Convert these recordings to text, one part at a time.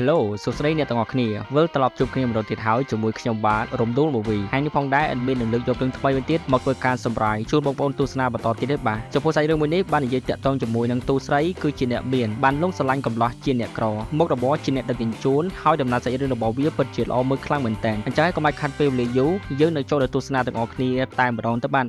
Hello សួស្តីអ្នកទាំងអស់គ្នាវិលត្រឡប់ជួបគ្នាម្ដងទៀតហើយជាមួយខ្ញុំបាទរំដួល movie ហើយនេះផងដែរអត់មាននឹងលើកយករឿងថ្មីមួយទៀតមកធ្វើការសម្រាយជូនបងប្អូនទស្សនាបន្តទៀតទេបាទចំពោះសាច់រឿងមួយនេះបាននិយាយតាក់ទងជាមួយនឹងទូស្រីគឺជាអ្នកមានបានលងស្រឡាញ់កំឡោះជាអ្នកក្រមុខរបរជាអ្នកដឹកជញ្ជូនហើយដំណើរសាច់រឿងរបស់វាពិតជាល្អមើលខ្លាំងមែនតើអញ្ចឹងកុំបាច់ខាត់ពេលវេលាយូរយើងនៅចូលទៅទស្សនាទាំងអស់គ្នាតែម្ដងទៅបាទ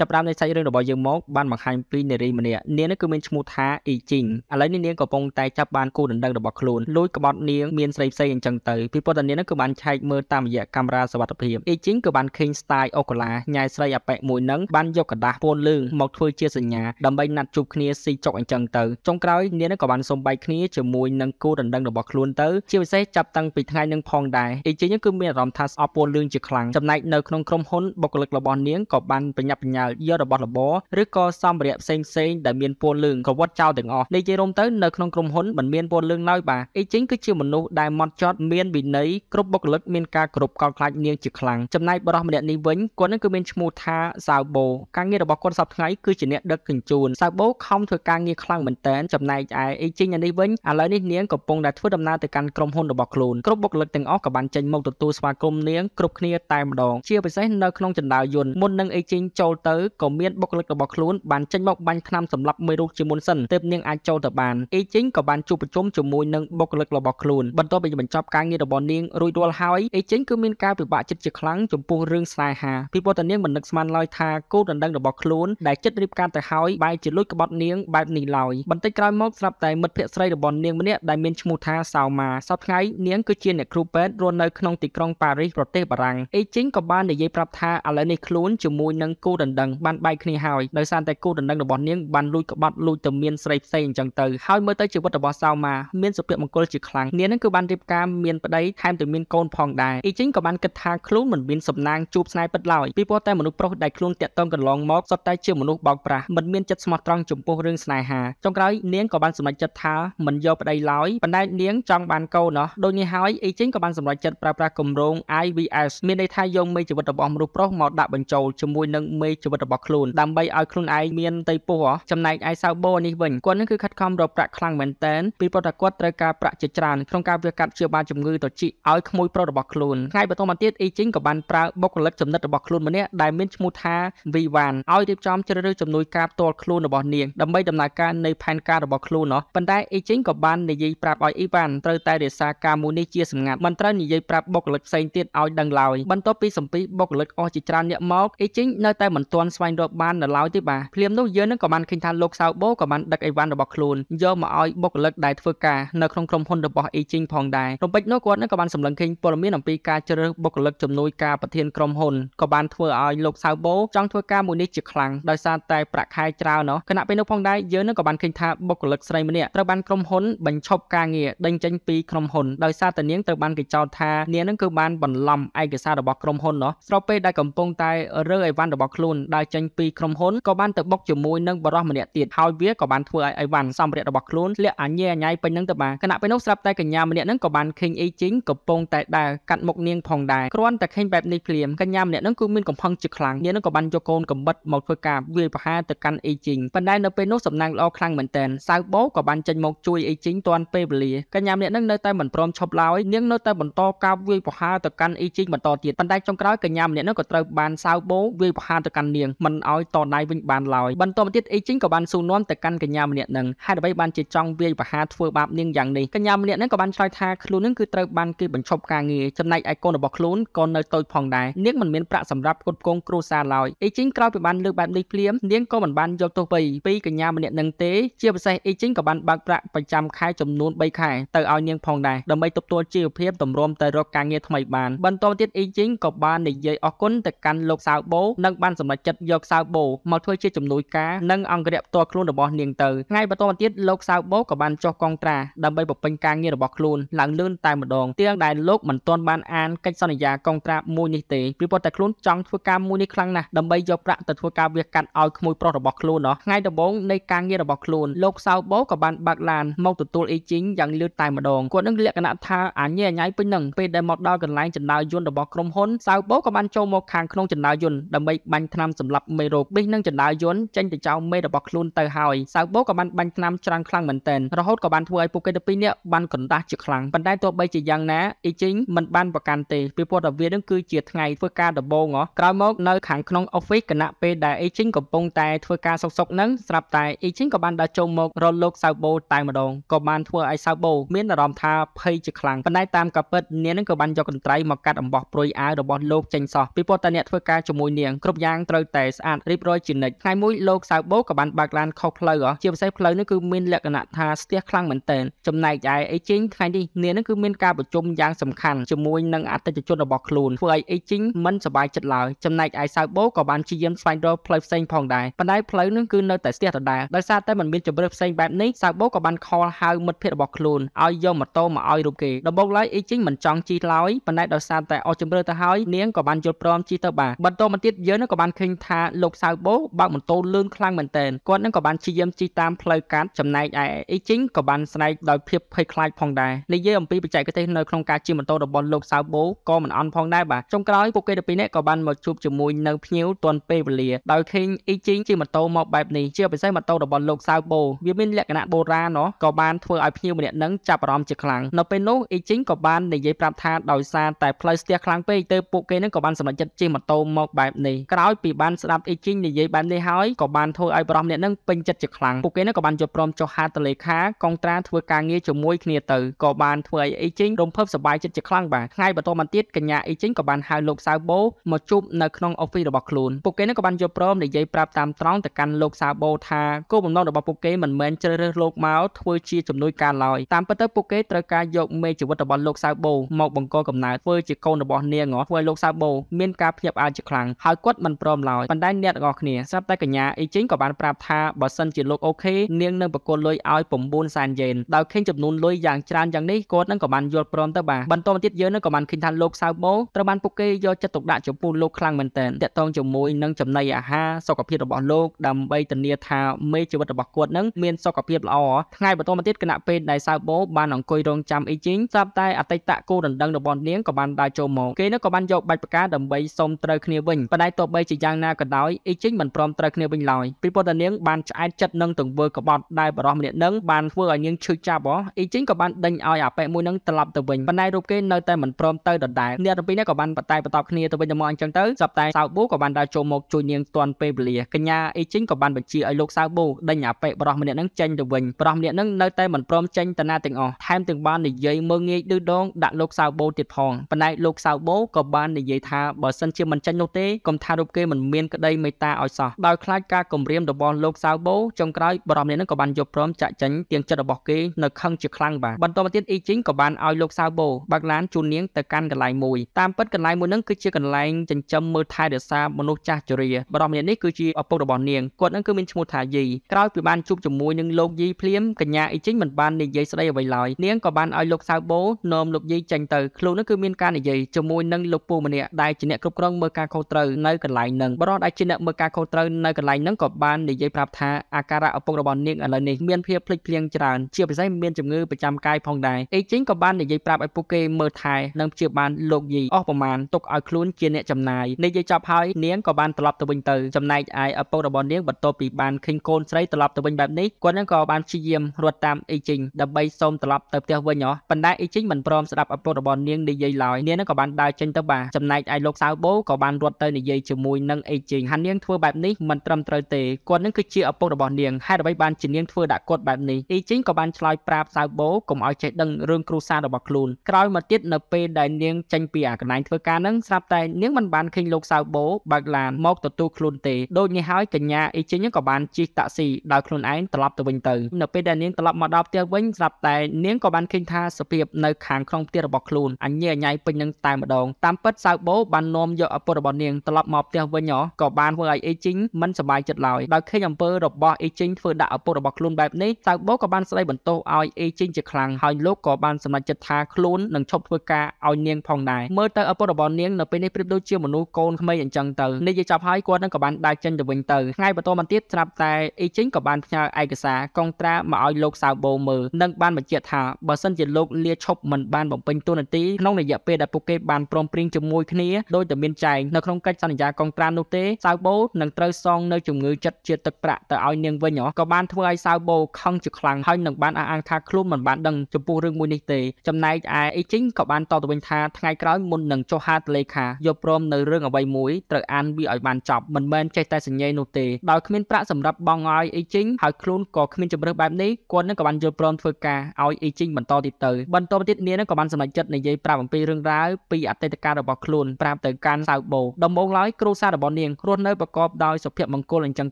ចាប់ផ្ដើមនៃសាច់រឿងរបស់យើងមកបានបង្ហាញពីនារីម្នាក់នាងនេះគឺមានឈ្មោះថាអ៊ីជីងឥឡូវនេះនាងកំពុងតែចាប់បានគូដណ្ដឹងរបស់ខ្លួនលួចក្បត់នាងមានស្រីផ្សេងអញ្ចឹងទៅពីប៉ុន្តែនាងនេះគឺបានឆែកមើលតាមរយៈកាមេរ៉ាសវត្ថិភាពអ៊ីជីងក៏បានឃើញស្ទាយអូកូឡាញ៉ាយស្រីអប៉ែកមួយនឹងបានយកกระดาษពូនលឿងមកធ្វើជាសញ្ញាដើម្បីណាត់ជួបគ្នាស៊ីចុកអញ្ចឹងទៅចុងក្រោយនាងក៏បានសុំបែកគ្នាជាមួយនឹងគូដណ្ដឹងរបស់ខ្លួនទៅជាពិសេសចាប់តាំងពីថ្ងៃនឹងផងដែរអ៊ីជីងគឺមានអារម្មណ៍ថាស្អប់ពូនលឿងជាខ្លាំងចំណែកនៅក្នុងក្រុមហ៊ុនបុគ្គលិករបស់នាងក៏បានបញ្ញាប់បញ្ញាលយករបស់របរឬក៏សម្ភារៈផ្សេងៗដែលមានពណ៌លឿងក៏វត្តចោលទាំងអស់និយាយរួមទៅនៅក្នុងក្រុមហ៊ុនមិនមានពណ៌លឿងឡើយបាទអីចឹងគឺជាមនុស្សដែលម៉ត់ចត់មានវិន័យគ្រប់បុគ្គលិកមានការគ្រប់កោតខ្លាចនាងជាខ្លាំងចំណែកបរិះម្នាក់នេះវិញគាត់នឹងគឺមានឈ្មោះថាសាវបូការងាររបស់គាត់សប្តាហ៍ថ្ងៃគឺជាអ្នកដឹកជញ្ជូនសាវបូខំធ្វើការងារខ្លាំងមែនតើចំណែកឯអីចឹងនេះវិញឥឡូវនេះនាងកំពុងតែធ្វើដំណើរទៅកាន់ក្រុមហ៊ុនរបស់ខ្លួនគ្រប់បុគ្គលិកទាំងអស់ក៏បានចេញមកទទួលស្វាគមន៍នាងគ្រប់គ្នាតែម្ដង ជាពិសេសនៅក្នុងចន្ទើយន្តមុននឹងអីចេញចូលទៅក៏មានបុគ្គលិករបស់ខ្លួនបានចេញមកបាញ់ថ្នាំសម្លាប់មេរោគជាមុនសិនទើបនាងអាចចូលទៅបានអ៊ីជីងក៏បានជួបប្រជុំជាមួយនឹងបុគ្គលិករបស់ខ្លួនបន្ទាប់ពីបញ្ចប់ការងាររបស់នាងរួចរាល់ហើយអ៊ីជីងគឺមានការពិបាកចិត្តជាខ្លាំងចំពោះរឿងស្នេហាពីព្រោះតានាងមិននឹកស្មានឡើយថាគោលដណ្ដឹងរបស់ខ្លួនដែលចិត្តរៀបការទៅហើយបែរជាលួចក្បត់នាងបែបនេះឡើយបន្តិចក្រោយមកស្រាប់តែមិត្តភក្តិស្រីរបស់នាងម្នាក់ដែលមានឈ្មោះថាសាវម៉ាសពថ្ងៃនាងគឺជាអ្នកគ្រូពេទ្យរស់នៅក្នុងទីក្រុងប៉ារីសប្រទេសបារាំងអ៊ីជីងក៏បាននិយាយប្រាប់ថាឥឡូវនេះខ្លួនជាមួយនឹងគោលដណ្ដឹងណ្ដឹងបានបែកគ្នាហើយដោយសារតែគូដណ្ដឹងរបស់នាងបានលួចក្បត់លួចទៅមានស្រីផ្សេងអញ្ចឹងទៅហើយមើលទៅជីវិតរបស់សាវម៉ាមានសុភមង្គលជាខ្លាំងនាងនឹងគឺបានរៀបការមានប្តីថែមទាំងមានកូនផងដែរអ៊ីជីងក៏បានគិតថាខ្លួនមិនមានសំណាងជួបស្នេហ៍ពិតឡើយពីព្រោះតែមនុស្សប្រុសដែលខ្លួនតាក់ទងកន្លងមកសុទ្ធតែជាមនុស្សបោកប្រាស់មិនមានចិត្តស្មោះត្រង់ចំពោះរឿងស្នេហាចុងក្រោយនាងក៏បានសម្រេចចិត្តថាមិនយកប្តីឡើយបណ្ដែតនាងចង់បានកូនណោះដូចនេះហើយអ៊ីជីងក៏បានសម្រេចចិត្តប្រើប្រាស់គម្រោង IVS មានន័យថាយកមេជីវិតរបស់មនុស្សប្រុសមកដាក់បញ្ចូលជាមួយនឹងមេជីវិតរបស់ខ្លួនដើម្បីឲ្យខ្លួនឯងមានទីពោះចំណែកឯសៅបូនេះវិញគាត់នឹងគឺខិតខំរកប្រាក់ខ្លាំងមែនទែនពីព្រោះតែគាត់ត្រូវការប្រាក់ជាច្រើនក្នុងការវាកាត់ជាបានជំងឺត្រជីកឲ្យក្មួយប្រុសរបស់ខ្លួនថ្ងៃបន្ទាប់មកទៀតអ៊ីជីងក៏បានប្រើបុគ្គលិកចំណិតរបស់ខ្លួនម្នាក់ដែលមានឈ្មោះថាវីវ៉ានឲ្យរៀបចំជ្រើសរើសជំនួយការផ្ទាល់ខ្លួនរបស់នាងដើម្បីដំណើរការនៃផែនការរបស់ខ្លួននោះប៉ុន្តែអ៊ីជីងក៏បាននិយាយប្រាប់ឲ្យអ៊ីវ៉ានត្រូវតែរក្សាការមួយនេះជាសម្ងាត់មិនត្រូវនិយាយប្រាប់បុគ្គលិកផ្សេងទៀតឲ្យដឹងឡើយបន្ទាប់ពីសម្ពីបុគ្គលិកអស់ជាច្រើនអ្នកមកអ៊ីជីងនៅតែមិនទាន់ទាន់ស្វែងរកបាននៅឡើយទេបាទភ្លាមនោះយើងនឹងក៏បានឃើញថាលោកសាវបូក៏បានដឹកអីវ៉ាន់របស់ខ្លួនយកមកឲ្យបុគ្គលិកដែលធ្វើការនៅក្នុងក្រុមហ៊ុនរបស់អេជីងផងដែររំពេចនោះគាត់នឹងក៏បានសម្លឹងឃើញព័ត៌មានអំពីការជ្រើសបុគ្គលិកជំនួយការប្រធានក្រុមហ៊ុនក៏បានធ្វើឲ្យលោកសាវបូចង់ធ្វើការមួយនេះជាខ្លាំងដោយសារតែប្រាក់ខែច្រើនណោះខណៈពេលនោះផងដែរយើងនឹងក៏បានឃើញថាបុគ្គលិកស្រីម្នាក់ត្រូវបានក្រុមហ៊ុនបញ្ឈប់ការងារដេញចេញពីក្រុមហ៊ុនដោយសារតែនាងត្រូវបានគេចោទថានាងនឹងគឺបានបន្លំឯកសាររបស់ក្រុមហ៊ុនណោះស្របពេលដែលកំពុងតែរើអីវ៉ាន់របស់ខ្លួនដើរចេញពីក្រុមហ៊ុនក៏បានទៅបុកជាមួយនឹងបរិះម្នាក់ទៀតហើយវាក៏បានធ្វើឲ្យអីវ៉ាន់សម្ភារៈរបស់ខ្លួនលាក់អញ្ញាអញ្ញាយពេញនឹងទៅបាទខណៈពេលនោះស្រាប់តែកញ្ញាម្នាក់នឹងក៏បានឃើញអីជីងកំពុងតែដើរកាត់មុខនាងផងដែរគ្រាន់តែឃើញបែបនេះភ្លាមកញ្ញាម្នាក់នឹងគឺមានកំហឹងជាខ្លាំងនាងនឹងក៏បានយកកូនកំបិតមកធ្វើការវាយប្រហារទៅកាន់អីជីងប៉ុន្តែនៅពេលនោះសំណាងល្អខ្លាំងមែនទែនសៅបោក៏បានចេញមកជួយអីជីងទាន់ពេលវេលាកញ្ញាម្នាក់នឹងនៅតែមិនព្រមឈប់ឡើយនាងនៅតែបន្តការវាយប្រហារទៅកាន់អីជីងបន្តទៀតប៉ុន្តែចុងក្រោយកញ្ញាម្នាក់នឹងក៏ត្រូវបានសៅបោវាយប្រហារទៅកាន់នាងនាងមិនឲ្យតណៃវិញបានឡើយបន្តមកទៀតអេជីងក៏បានសួរនាំទៅកាន់កញ្ញាម្នាក់នឹងហេតុអ្វីបានជាចង់វាយប្រហារធ្វើបាបនាងយ៉ាងនេះកញ្ញាម្នាក់នឹងក៏បានឆ្លើយថាខ្លួននឹងគឺត្រូវបានគេបញ្ឈប់ការងារចំណែកឯកូនរបស់ខ្លួនក៏នៅតូចផងដែរនាងមិនមានប្រាក់សម្រាប់ផ្គត់ផ្គង់គ្រួសារឡើយអេជីងក្រោយពីបានលើកបែបនេះភ្លាមនាងក៏មិនបានយកទោសបីពីកញ្ញាម្នាក់នឹងទេជាពិសេសអេជីងក៏បានបើកប្រាក់ប្រចាំខែចំនួន3ខែទៅឲ្យនាងផងដែរដើម្បីទប់ទល់ជីវភាពតម្រាំទៅរកការងារថ្មីបាន បន្តទៀតអេជីងក៏បាននិយាយអរគុណទៅកាន់លោកសាវបូនិងបានសម្រេចចិត្តចិត្តយកសាវបូមកធ្វើជាជំនួយការនិងអង្គរៈផ្ទាល់ខ្លួនរបស់ នាងទៅថ្ងៃបន្ទាប់មកទៀតលោកសាវបូក៏បានចុះកងត្រាដើម្បីបំពេញការងាររបស់ខ្លួនឡើងលឿនតែម្ដងទាំងដែលលោកមិនទាន់បានអានកិច្ចសន្យាកងត្រាមួយនេះទេពីព្រោះតែខ្លួនចង់ធ្វើការមួយនេះខ្លាំងណាស់ដើម្បីយកប្រាក់ទៅធ្វើការវាកាត់ឲ្យក្មួយប្រុសរបស់ខ្លួននោះថ្ងៃដំបូងនៃការងាររបស់ខ្លួនលោកសាវបូក៏បានបើកឡានមកទទួលអេជីងយ៉ាងលឿនតែម្ដងគាត់នឹងលក្ខណៈថាអញ្ញាអញ្ញាយពេញនឹងពេលដែលមកដល់កន្លែងចណ្ដើយយន្តរបស់ក្រុមហ៊ុនសាវបូក៏បានចូលមកខាងក្នុងចណ្ដើយយន្តដើម្បីបាញ់ថ្នាំសម្លាប់មេរោគប៊ីសនិងចណ្ដាលយន្តចេញទៅចោលមេរបស់ខ្លួនទៅហើយសាវបូក៏បានបាញ់ថ្នាំច្រើនខ្លាំងមែនទែនរហូតក៏បានធ្វើឲ្យពួកគេទាំងពីរនាក់បានកណ្ដាស់ជាខ្លាំងប៉ុន្តែទោះបីជាយ៉ាងណាអ៊ីជីងមិនបានប្រកាន់ទេពីព្រោះតែវានឹងគឺជាថ្ងៃធ្វើការដំបូងក្រោយមក នៅខាងក្នុង office គណៈពេលដែលអ៊ីជីងកំពុងតែធ្វើការសុកសុកនឹងស្រាប់តែអ៊ីជីងក៏បានដើរចូលមករលលោកសាវបូតែម្ដងក៏បានធ្វើឲ្យសាវបូមានអារម្មណ៍ថាភ័យជាខ្លាំងប៉ុន្តែតាមការពិតនាងនឹងក៏បានយកកន្ត្រៃមកកាត់អំបោះព្រុយអាវរបស់លោកចេញសោះពីព្រោះតែអ្នកធ្វើការជាមួយនាងគ្រប់យ៉ាងត្រូវតែស្អាតរៀបរយជានិច្ចថ្ងៃមួយលោកសៅបូក៏បានបើកឡានខុសផ្លូវជាពិសេសផ្លូវនេះគឺមានលក្ខណៈថាស្ទះខ្លាំងមែនទែនចំណែកឯអេជីងថ្ងៃនេះនាងនឹងគឺមានការប្រជុំយ៉ាងសំខាន់ជាមួយនឹងអតិថិជនរបស់ខ្លួនធ្វើឲ្យអេជីងមិនសប្បាយចិត្តឡើយចំណែកឯសៅបូក៏បានព្យាយាមស្វែងរកផ្លូវផ្សេងផងដែរប៉ុន្តែផ្លូវនឹងគឺនៅតែស្ទះដដែលដោយសារតែมันមានជម្រើសផ្សេងបែបនេះសៅបូក៏បានខលហៅមិត្តភក្តិរបស់ខ្លួនឲ្យយកម៉ូតូមកឲ្យរូបគេដំបូងឡើយអេជីងមិនចង់ជិះឡើយប៉ុន្តែដោយសារតែអស់ជម្រើសទៅហើយនាងក៏បានយល់ព្រមជិះទៅបាទបន្តមកទៀតយើងក៏បានឃើញញថាលោកសៅបូបើកម៉ូតូលឿនខ្លាំងមែនទែនគាត់នឹងក៏បានជិះយាមជិះតាមផ្លូវកាត់ចំណែកឯអ៊ីជីងក៏បានស្នែកដោយភាពភ័យខ្លាចផងដែរនិយាយអំពីបច្ចេកទេសនៅក្នុងការជិះម៉ូតូរបស់លោកសៅបូក៏មិនអន់ផងដែរបាទចុងក្រោយពួកគេទាំងពីរនាក់ក៏បានមកជួបជាមួយនៅភ្ញៀវទាន់ពេលវេលាដោយឃើញអ៊ីជីងជិះម៉ូតូមកបែបនេះជាពិសេសម៉ូតូរបស់លោកសៅបូវាមានលក្ខណៈបុរាណណោះក៏បានធ្វើឲ្យភ្ញៀវម្នាក់នឹងចាប់អារម្មណ៍ជាខ្លាំងនៅពេលនោះអ៊ីជីងក៏បាននិយាយប្រាប់ថាដោយសារតែផ្លូវស្ទះខ្លាំងពេកទើបពួកគេនឹងក៏បានសម្រេចចិត្តជិះម៉ូតូមកបែបនេះក្រោយពីបានស្ដាប់អេជីងនិយាយបែបនេះហើយក៏បានធ្វើឲ្យបរិមអ្នកនឹងពេញចិត្តជាខ្លាំងពួកគេនឹងក៏បានយល់ព្រមចុះហត្ថលេខាកងត្រាធ្វើការងារជាមួយគ្នាទៅក៏បានធ្វើឲ្យអេជីងរំភើបសប្បាយចិត្តជាខ្លាំងបាទថ្ងៃបន្តមកទៀតកញ្ញាអេជីងក៏បានហៅលោកសាវបូមកជួបនៅក្នុងអอฟហ្វិศរបស់ខ្លួនពួកគេនឹងក៏បានយល់ព្រមនិយាយប្រាប់តាមត្រង់ទៅកាន់លោកសាវបូថាគោលបំណងរបស់ពួកគេមិនមែនជ្រើសរើសលោកមកធ្វើជាជំនួយការឡើយតាមពិតទៅពួកគេត្រូវការយកមេជីវិតរបស់លោកសាវបូមកបង្កកំណើតធ្វើជាកូនរបស់នាងធ្វើឲ្យលោកសាវបូមានការភ្ញាក់ផ្អើលជាខ្លាំងហើយគាត់មិនព្រមឡើយឡើយប៉ុន្តែអ្នកទាំងអស់គ្នាស្រាប់តែកញ្ញាអ៊ីជីងក៏បានប្រាប់ថាបើសិនជាលោកអូខេនាងនឹងប្រគល់លុយឲ្យ9សែនយេនដោយឃើញចំនួនលុយយ៉ាងច្រើនយ៉ាងនេះគាត់នឹងក៏បានយល់ព្រមទៅបាទបន្តមកទៀតយើងនឹងក៏បានឃើញថាលោកសៅបូត្រូវបានពួកគេយកចិត្តទុកដាក់ចំពោះលោកខ្លាំងមែនទែនតកតងជាមួយនឹងចំណីអាហារសុខភាពរបស់លោកដើម្បីធានាថាមេជីវិតរបស់គាត់នឹង មានសុខភាពល្អថ្ងៃបន្តមកទៀតគណៈពេទ្យដែលសៅបូបានអង្គុយរងចាំអ៊ីជីងស្រាប់តែអតីតគូដណ្ដឹងរបស់នាងក៏បានដើរចូលមកគេនឹងក៏បានយកបាច់ប្រកាដើម្បីសុំត្រូវគ្នាវិញបណ្ដៃតបបីជាយ៉ាងណាក៏ដោយអ៊ីជីងមិនព្រមត្រូវគ្នាវិញឡើយពីព្រោះតានាងបានឆ្អែតចិត្តនឹងទង្វើក្បត់ដែលបរោះម្នាក់នឹងបានធ្វើឲ្យនាងឈឺចាប់ហ៎អ៊ីជីងក៏បានដេញឲ្យអាប៉ែមួយនឹងត្រឡប់ទៅវិញប៉ុន្តែរូបគេនៅតែមិនព្រមទៅដដែលអ្នកទាំងពីរនេះក៏បានបតែបតបគ្នាទៅវិញទៅមកអញ្ចឹងទៅសពតែសាវប៊ូក៏បានដើរចូលមកជួយនាងទាន់ពេលវេលាកញ្ញាអ៊ីជីងក៏បានបញ្ជាឲ្យលោកសាវប៊ូដេញអាប៉ែបរោះម្នាក់នឹងចេញទៅវិញបរោះម្នាក់នឹងនៅតែមិនព្រមចេញទៅណាទាំងអស់ថែមទាំងបាននិយាយមើងងាយឌឺដងដាក់លោកសាវប៊ូទៀតផងប៉ុន្តែលោកសាវប៊ូក៏បាននិយាយថាបើសិនជាមិនចេញនោះទេកុំថារូបគេមិនមានក្តីមេត្តាឲ្យសោះដោយខ្លាចការគំរាមរបស់លោកសាវបូចុងក្រោយបរមនេះនឹងក៏បានយល់ព្រមចាក់ចែងទៀងចិត្តរបស់គេនៅខឹងជាខ្លាំងបាទបន្តមកទៀតអ៊ីជីងក៏បានឲ្យលោកសាវបូបើកឡានជូននាងទៅកាន់កន្លែងមួយតាមពិតកន្លែងមួយនឹងគឺជាកន្លែងចិញ្ចឹមមើលថែរក្សាមនុស្សចាស់ជរាបរមនេះគឺជាឪពុករបស់នាងគាត់នឹងគឺមានឈ្មោះថាយីក្រោយពីបានជួបជាមួយនឹងលោកយីភ្លាមកញ្ញាអ៊ីជីងមិនបាននិយាយស្ដីអ្វីឡើយនាងក៏បានឲ្យលោកសាវបូនាំលោកយីចេញទៅខ្លួននោះគឺមានការនិយាយជាមួយនឹងលោកពូម្នាក់ដែលជាអ្នកគ្រប់គ្រងមើលការខុសត្រូវនៅកន្លែងនឹងបរតដែលជាអ្នកមើលការខុសត្រូវនៅកន្លែងហ្នឹងក៏បាននិយាយប្រាប់ថាអាការៈឪពុករបស់នាងឥឡូវនេះមានភាពភ្លេចភ្លៀងច្រើន ជាពិសេសមានជំងឺប្រចាំកាយផងដែរអេជីងក៏បាននិយាយប្រាប់ឲ្យពួកគេមើលថែនិងព្យាបាលលោកយីអស់ប្រមាណទុកឲ្យខ្លួនជាអ្នកចំណាយនិយាយចប់ហើយនាងក៏បានត្រឡប់ទៅវិញទៅចំណែកឯឪពុករបស់នាងបន្ទាប់ពីបានឃើញកូនស្រីត្រឡប់ទៅវិញបែបនេះគាត់នឹងក៏បានព្យាយាមរត់តាមអេជីងដើម្បីសូមត្រឡប់ទៅផ្ទះវិញហ៎ប៉ុន្តែអេជីងមិនព្រមស្ដាប់ឪពុករបស់នាងនិយាយឡើយនាងនឹងក៏បានដើរចេញទៅបាចំណែកឯលោកសៅបូក៏បានរត់ទៅនិយាយជាមួយនឹងអីជាងហានាងធ្វើបែបនេះមិនត្រឹមត្រូវទេគាត់នឹងគឺជាឪពុករបស់នាងហេតុអ្វីបានជានាងធ្វើដាក់គាត់បែបនេះអីជាងក៏បានឆ្លើយប្រាប់សៅបូកុំឲ្យចេះដឹងរឿងគ្រួសាររបស់ខ្លួនក្រោយមកទៀតនៅពេលដែលនាងចេញពីអាកន្លែងធ្វើការនឹងស្រាប់តែនាងមិនបានឃើញលោកសៅបូបើកឡានមកទទួលខ្លួនទេដូចនេះហើយកញ្ញាអីជាងក៏បានជិះតាក់ស៊ីដោយខ្លួនឯងត្រឡប់ទៅវិញទៅនៅពេលដែលនាងត្រឡប់មកដល់ផ្ទះវិញស្រាប់តែនាងក៏បានឃើញថាសភាពនៅខាងក្នុងផ្ទះរបស់ខ្លួនអញ្ញាអញ្ញាយពេញនឹងតែម្ដងតាមពិតសៅបូបាននាំយកឪពុករបស់នាងត្រឡប់មកផ្ទះវិញហ៎ក៏បានធ្វើឲ្យអេជីងមិនសប្បាយចិត្តឡើយដោយឃើញអំពើរបស់អេជីងធ្វើដាក់ឪពុករបស់ខ្លួនបែបនេះតៅបូក៏បានស្ដីបន្ទោសឲ្យអេជីងជាខ្លាំងហើយលោកក៏បានសម្រេចចិត្តថាខ្លួននឹងឈប់ធ្វើការឲ្យនាងផងដែរមើលទៅឪពុករបស់នាងនៅពេលនេះប្រៀបដូចជាមនុស្សកូនក្មេងអញ្ចឹងទៅនេះជាចាប់ហើយគាត់នឹងក៏បានដើរចេញទៅវិញទៅថ្ងៃបន្តមកទៀតស្រាប់តែអេជីងក៏បានផ្ញើឯកសារកងត្រាមកឲ្យលោកសៅបូមើលនិង បានបញ្ជាក់ថាបើសិនជាលោកលាឈប់មិនបានបំពេញតួនាទីក្នុងរយៈពេលដែលពួកគេបានព្រមព្រៀងជាមួយគ្នាដោយតែមានចែងនៅក្នុងកិច្ចសន្យាកងត្រានោះទេសាវបូនឹងត្រូវសងនៅជំងឺចិត្តជាទឹកប្រាក់ទៅឲ្យនាងវិញហ៎ក៏បានធ្វើឲ្យសាវបូខឹងជាខ្លាំងហើយនឹងបានអះអាងថាខ្លួនមិនបានដឹងចំពោះរឿងមួយនេះទេចំណែកឯអេជីងក៏បានតបទៅវិញថាថ្ងៃក្រោយមុននឹងចុះហត្ថលេខាយកព្រមនៅរឿងអ្វីមួយត្រូវអានវាឲ្យបានចប់មិនមែនចេះតែសញ្ញេនោះទេដោយគ្មានប្រាក់សម្រាប់បងឲ្យអេជីងហើយខ្លួនក៏គ្មានជំរឿនបែបនេះគាត់នឹងក៏បានយល់ព្រមធ្វើការឲ្យអេជីងបន្តទៀតទៅបន្តទៀតនាងនឹងក៏បានសម្រេចចិត្តនិយាយប្រាប់អំពីរឿងរ៉ាវពីអតីតកាលរបស់ខ្លួនប្រាប់ទៅកាន់សាវបូដំបូងឡើយគ្រូសាររបស់របស់នាងគ្រោះនៅប្រកបដោយសុភមង្គលអញ្ចឹង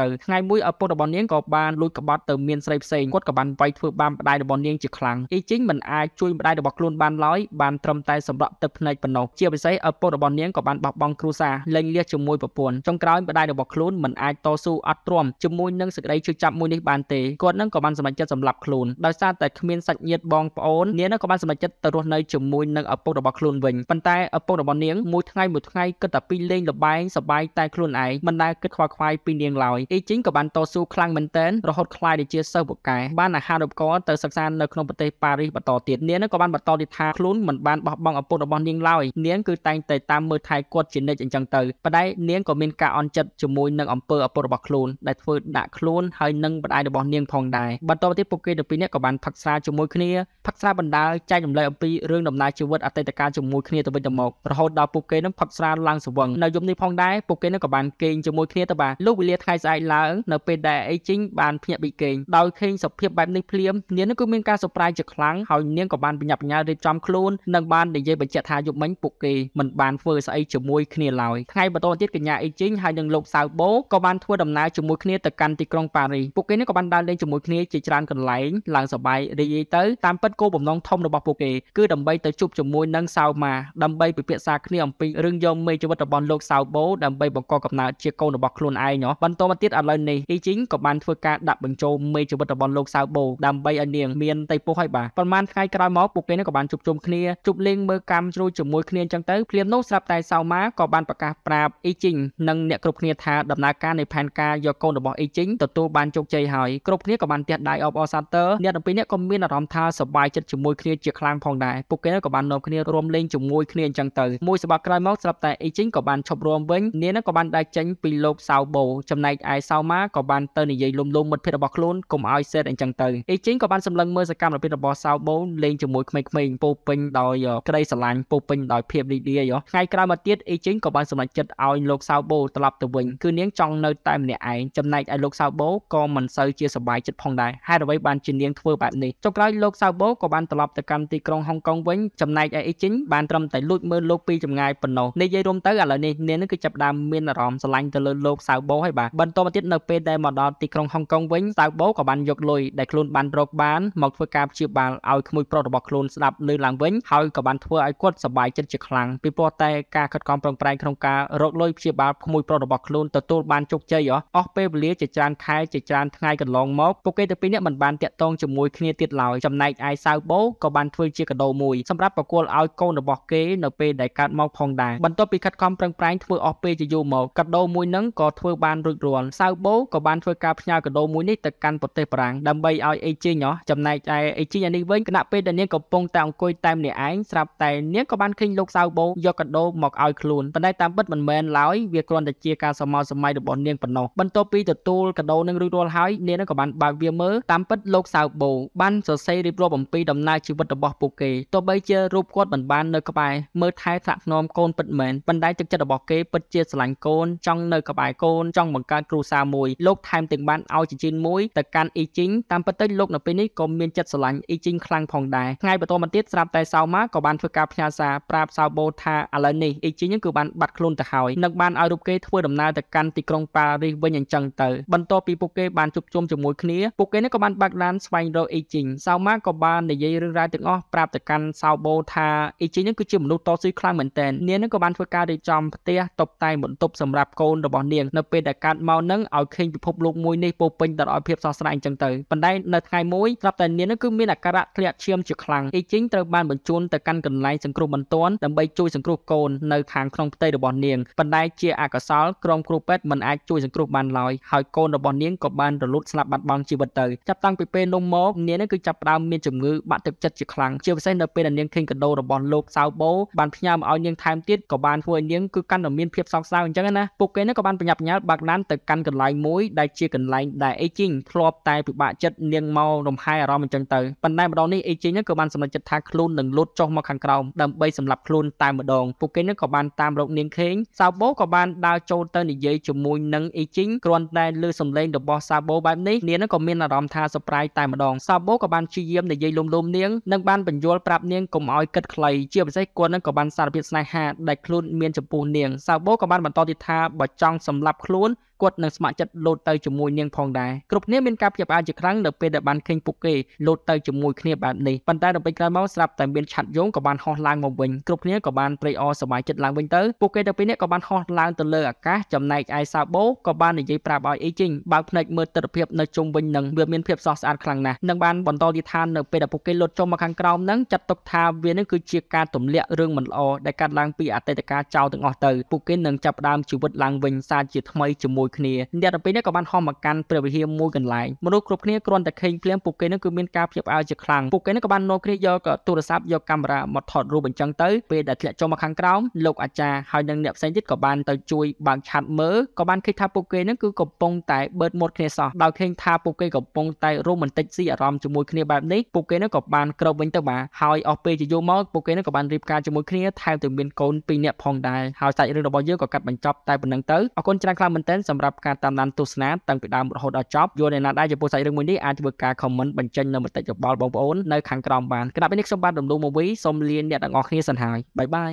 ទៅថ្ងៃមួយឪពុករបស់នាងក៏បានលួចក្បត់ទៅមានស្រីផ្សេងគាត់ក៏បានវាយធ្វើបាមម្ដាយរបស់នាងជាខ្លាំងអ៊ីជីងមិនអាចជួយម្ដាយរបស់ខ្លួនបានឡើយបានត្រឹមតែសម្រាប់ទឹកភ្នែកប៉ុណ្ណោះជាពិសេសឪពុករបស់នាងក៏បានបោះបង់គ្រួសារលែងលះជាមួយប្រពន្ធចុងក្រោយម្ដាយរបស់ខ្លួនមិនអាចតស៊ូអត់ទ្រាំជាមួយនឹងសេចក្តីជឿចាប់មួយនេះបានទេគាត់នឹងក៏បានសម្រេចចិត្តសម្លាប់ខ្លួនដោយសារតែគ្មានសាច់ញាតិបងប្អូននាងក៏បានសម្រេចចិត្តទៅរស់នៅជាមួយនឹងឪពុករបស់ខ្លួនវិញប៉ុន្តែឪពុករបស់នាងមួយថ្ងៃមួយថ្ងៃគិតតែពីលេងលបែងសបាយតែតែខ្លួនឯងមិនដែលគិតខ្វល់ខ្វាយពីនាងឡើយអ៊ីជីងក៏បានតស៊ូខ្លាំងមែនទែនរហូតខ្លាយទៅជាសិស្សពូកែបានអាហារូបករណ៍ទៅសិក្សានៅក្នុងប្រទេសប៉ារីសបន្តទៀតនាងក៏បានបន្តទៀតថាខ្លួនមិនបានបោះបង់ឪពុករបស់នាងឡើយនាងគឺតែងតែតាមមើលថែគាត់ជានិច្ចអញ្ចឹងទៅប៉ុន្តែនាងក៏មានការអន់ចិត្តជាមួយនឹងអំពើឪពុករបស់ខ្លួនដែលធ្វើដាក់ខ្លួនហើយនឹងបណ្ដាយរបស់នាងផងដែរបន្តទៅទៀតពួកគេទាំងពីរនាក់ក៏បានផឹកស្រាជាមួយគ្នាផឹកស្រាបណ្ដាលចែករំលែកអំពីរឿងដំណើរជីវិតអតីតកាលជាមួយគ្នាទៅវិញទៅមករហូតដល់ពួកគេនឹងផឹកស្រាឡើងសវឹងនៅយប់នេះផងដែរពួកគេនឹងក៏បានគេងជាមួយគ្នាទៅបាទលោកវិលាថ្ងៃស្អែកឡើងនៅពេលដែលអេជីងបានភ្ញាក់ពីគេងដោយឃើញសភាពបែបនេះភ្លាមនាងនឹងគឺមានការ surprise ជាខ្លាំងហើយនាងក៏បានបញ្ញាបញ្ញារៀបចំខ្លួននិងបាននិយាយបញ្ជាក់ថាយប់មិញពួកគេមិនបានធ្វើស្អីជាមួយគ្នាឡើយថ្ងៃបន្តទៀតកញ្ញាអេជីងហើយនឹងលោកសាវបូក៏បានធ្វើដំណើរជាមួយគ្នាទៅកាន់ទីក្រុងប៉ារីសពួកគេនឹងក៏បានដើរលេងជាមួយគ្នាជាច្រើនកន្លែងឡើងសប្បាយរីករាយទៅតាមពិតតគោលបំណងធំរបស់ពួកគេគឺដើម្បីទៅជួបជាមួយនឹងសាវម៉ាដើម្បីពិភាក្សាគ្នាអំពីរឿងយកមេជីវិតរបស់លោកសាវបូដើម្បីបង្កកំណើតជាកូនរបស់ខ្លួនឯងហ៎បន្តមកទៀតឥឡូវនេះអ៊ីជីងក៏បានធ្វើការដាក់បញ្ចូលមេជីវិតរបស់លោកសាវបូដើម្បីឲ្យនាងមានតៃពោះឲ្យបាទប៉ុន្មានថ្ងៃក្រោយមកពួកគេនឹងក៏បានជួបជុំគ្នាជួបលេងមើលកម្មជ្រួយជាមួយគ្នាអញ្ចឹងទៅភ្លាមនោះស្រាប់តែសាវម៉ាក៏បានប្រកាសប្រាប់អ៊ីជីងនិងអ្នកគ្រប់គ្នាថាដំណើរការនៃផែនការយកកូនរបស់អ៊ីជីងទទួលបានជោគជ័យហើយគ្រប់គ្នាក៏បានទះដៃអបអរសាទរអ្នកទាំងពីរនាក់ក៏មានអារម្មណ៍ថាសប្បាយបាយចិត្តជាមួយគ្នាជាខ្លាំងផងដែរពួកគេក៏បាននាំគ្នារួមលេងជាមួយគ្នាអញ្ចឹងទៅមួយសប្តាហ៍ក្រោយមកស្រាប់តែអ៊ីជីងក៏បានឈប់រួមវិញនាងក៏បានដាច់ចេញពីលោកសាវបូចំណែកឯសាវម៉ាក៏បានទៅនិយាយលំលងមិត្តភក្តិរបស់ខ្លួនកុំឲ្យសេតអញ្ចឹងទៅអ៊ីជីងក៏បានសម្លឹងមើលសកម្មភាពរបស់សាវបូលេងជាមួយក្មេងៗពោពេញដោយក្តីស្រឡាញ់ពោពេញដោយភាពរីករាយថ្ងៃក្រោយមកទៀតអ៊ីជីងក៏បានសម្រេចចិត្តឲ្យលោកសាវបូត្រឡប់ទៅវិញគឺនាងចង់នៅតែម្នាក់ឯងចំណែកឯលោកសាវបូក៏មិនសូវជាសប្បាយចិត្តផងដែរហេតុអ្វីបានជានាងធ្វើបែបនេះចុងក្រោយលោកសាវបូក៏បានត្រឡប់ទៅកាន់ទីក្រុងហុងកុងវិញចំណែកឯអេជីងបានត្រឹមតែលួចមើលលោកពីចម្ងាយប៉ុណ្ណោះនិយាយរួមទៅឥឡូវនេះនាងនឹងគឺចាប់ផ្ដើមមានអារម្មណ៍ស្រឡាញ់ទៅលើលោកសាវបូហើយបាទបន្តមកទៀតនៅពេលដែលមកដល់ទីក្រុងហុងកុងវិញសាវបូក៏បានយកលុយដែលខ្លួនបានរកបានមកធ្វើការព្យាបាលឲ្យក្មួយប្រុសរបស់ខ្លួនស្ដាប់លឺឡើងវិញហើយក៏បានធ្វើឲ្យគាត់សប្បាយចិត្តជាខ្លាំងពីព្រោះតែការខិតខំប្រឹងប្រែងក្នុងការរកលុយព្យាបាលក្មួយប្រុសរបស់ខ្លួនទទួលបានជោគជ័យអស់ពេលវេលាជាច្រើនខែជាច្រើនថ្ងៃកន្លងមកពួកគេទាំងពីរនាក់មិនបានតាក់ទងជាមួយគ្នាទៀតឡើយចំណែកឯសៅបូក៏បានធ្វើជាកដោមួយសម្រាប់ប្រគល់ឲ្យកូនរបស់គេនៅពេលដែលកើតមកផងដែរបន្ទាប់ពីខិតខំប្រឹងប្រែងធ្វើអស់ពេលជាយូរមកកដោមួយនឹងក៏ធ្វើបានរួចរាល់សៅបូក៏បានធ្វើការផ្ញើកដោមួយនេះទៅកាន់ប្រទេសបារាំងដើម្បីឲ្យអេជីញចំណែកឯអេជីនេះវិញគណៈពេលដែលនាងកំពុងតែអង្គុយតែម្នាក់ឯងស្រាប់តែនាងក៏បានឃើញលោកសៅបូយកកដោមកឲ្យខ្លួនប៉ុន្តែតាមពិតមិនមែនឡើយវាគ្រាន់តែជាការសមោសម័យរបស់នាងប៉ុណ្ណោះបន្ទាប់ពីទទួលកដោនឹងរួចរាល់ហើយនាងក៏បានបើកវាមើលតាមពិតលោកសៅបូបានសរសេររៀបរាប់អំពីដំណើរជីវិតរបស់ពួកគេទោះបីជារូបគាត់មិនបាននៅក្បែរមើលថែថ្នាក់ថ្នមកូនពិតមែនប៉ុន្តែទឹកចិត្តរបស់គេពិតជាស្រឡាញ់កូនចង់នៅក្បែរកូនចង់បង្កើតគ្រួសារមួយលោកថែមទាំងបានឲ្យចិញ្ចៀនមួយទៅកាន់អ៊ីជីងតាមពិតទៅលោកនៅពេលនេះក៏មានចិត្តស្រឡាញ់អ៊ីជីងខ្លាំងផងដែរថ្ងៃបន្តមកទៀតស្រាប់តែសៅម៉ាក៏បានធ្វើការផ្ញើសារប្រាប់សៅបូថាឥឡូវនេះអ៊ីជីងគឺបានបាត់ខ្លួនទៅហើយនឹងបានឲ្យរូបគេធ្វើដំណើរទៅកាន់ទីក្រុងប៉ារីសវិញអញ្ចឹងទៅបន្ទាប់ពីពួកគេបានជួបជុំជាមួយគ្នាពួកគេនេះក៏បានបាក់ឡានស្វែងរកអ៊ីជីងសៅម៉ាក៏បានបាននិយាយរឿងរ៉ាវទាំងអស់ប្រាប់ទៅកាន់សាវបូថាអ៊ីជីនឹងគឺជាមនុស្សតស៊ូខ្លាំងមែនទែននាងនឹងក៏បានធ្វើការរៀបចំផ្ទះតុបតែងបន្ទប់សម្រាប់កូនរបស់នាងនៅពេលដែលកាត់មកនឹងឲ្យឃើញពិភពលោកមួយនេះពោពេញទៅដោយភាពស្រស់ស្រាយអញ្ចឹងទៅប៉ុន្តែនៅថ្ងៃមួយស្រាប់តែនាងនឹងគឺមានអាការៈធ្លាក់ឈាមជាខ្លាំងអ៊ីជីងត្រូវបានបញ្ជូនទៅកាន់កន្លែងសង្គ្រោះបន្ទាន់ដើម្បីជួយសង្គ្រោះកូននៅខាងក្នុងផ្ទៃរបស់នាងប៉ុន្តែជាអកុសលក្រុមគ្រូពេទ្យមិនអាចជួយសង្គ្រោះបានឡើយហើយកូនរបស់នាងក៏បានរលត់ស្លាប់បាត់បង់ជីវិតទៅចាប់តាំងពីពេលនោះមកនាងនឹងគឺចាប់ផ្ដើមមានជំងឺបាក់ទឹកចិត្តជាខ្លាំងជាពិសេសនៅពេលដែលនាងឃើញកដោរបស់លោកសាវបូបានផ្ញើមកឲ្យនាងថែមទៀតក៏បានធ្វើឲ្យនាងគឺកាន់តែមានភាពសោកសៅអញ្ចឹងណាពួកគេនឹងក៏បានប្រញាប់ប្រញាល់បាក់ឡានទៅកាន់កន្លែងមួយដែលជាកន្លែងដែលអេជីងធ្លាប់តែពិបាកចិត្តនាងមករំហាយអារម្មណ៍អញ្ចឹងទៅប៉ុន្តែម្ដងនេះអេជីងក៏បានសម្រេចចិត្តថាខ្លួននឹងលោតចុះមកខាងក្រោមដើម្បីសម្លាប់ខ្លួនតែម្ដងពួកគេនឹងក៏បានតាមរកនាងឃេងសាវបូក៏បានដើរចូលទៅនិយាយជាមួយនឹងអេជីងគ្រាន់តែលើសំឡេងរបស់សាវបូបែបនេះនាងក៏មានអារម្មណ៍ថាសប្បាយតែម្ដងសាវបូក៏បានព្យាយាមនិយាយលំលំនាងនិងបានបញ្យល់ប្រាប់នាងកុំឲ្យគិតខ្លីជាពិសេសគាត់នឹងក៏បានសារភាពស្នេហាដែលខ្លួនមានចំពោះនាងសាវបូក៏បានបន្តទៀតថាបើចង់សម្លាប់ខ្លួនគាត់នឹងស្ម័គ្រចិត្តលោតទៅជាមួយនាងផងដែរគ្រប់គ្នាមានការព្យាបាលជាខ្លាំងនៅពេលដែលបានឃើញពួកគេលោតទៅជាមួយគ្នាបែបនេះប៉ុន្តែដល់ពេលក្រោយមកស្រាប់តែមានឆាត់យងក៏បានហោះឡើងមកវិញគ្រប់គ្នាក៏បានត្រេកអរសប្បាយចិត្តឡើងវិញទៅពួកគេទាំងពីរនាក់ក៏បានហោះឡើងទៅលើអាកាសចំណែកឯសាវបូក៏បាននិយាយប្រាប់ឲ្យអីជីងបើកភ្នែកមើលទិដ្ឋភាពនៅជុំវិញនឹងវាមានភាពស្រស់ស្អាតខ្លាំងណាស់នឹងបានបន្តនិយាយនៅពេលដែលពួកគេលោតចុះមកខាងក្រោមនឹងចាត់ទុកថាវានឹងគឺជាការទម្លាក់រឿងមិនល្អដែលកាត់ឡើងពីអតីតកាលចោលទាំងអស់ទៅពួកគេនឹងចាប់ផ្ដើមជីវិតឡើងវិញសារជាថ្មីជាមួយគ្នាអ្នកទាំងពីរនេះក៏បានហោះមកកាន់ព្រះវិហារមួយកន្លែងមនុស្សគ្រប់គ្នាគ្រាន់តែឃើញភ្លាមពួកគេនឹងគឺមានការភ័យផ្អើលជាខ្លាំងពួកគេនឹងក៏បាននាំគ្នាយកទូរស័ព្ទយកកាមេរ៉ាមកថតរូបអញ្ចឹងទៅពេលដែលធ្លាក់ចុះមកខាងក្រោមលោកអាចារ្យហើយនិងអ្នកផ្សេងទៀតក៏បានទៅជួយបើកឆាតមើលក៏បានឃើញថាពួកគេនឹងគឺកំពុងតែបឺតមាត់គ្នាសោះដោយឃើញថាពួកគេកំពុងតែរ៉ូមែនទិកស៊ីអារម្មណ៍ជាមួយគ្នាបែបនេះពួកគេនឹងក៏បានក្រោបវិញទៅបាទហើយអស់ពេលជាយូរមកពួកគេនឹងក៏បានរៀបការជាមួយគ្នាថែមទាំងមានកូន2នាក់ផងដែរហើយសាច់រឿងរបស់យើងក៏កាត់បញ្ចប់តែប៉ុណ្្នឹងទៅអរគុណច្រើនខ្លាំងមែនទែនសម្រាប់ការតាមដានទស្សនាតាំងពីដើមរហូតដល់ចប់យល់យ៉ាងណាដែរចំពោះសាច់រឿងមួយនេះអាចធ្វើការ comment បញ្ចេញនៅមតិយោបល់បងប្អូននៅខាងក្រោមបានគណៈពេលនេះខ្ញុំបាទរំលងមកវីសូមលាអ្នកទាំងអស់គ្នាសិនហើយបាយបាយ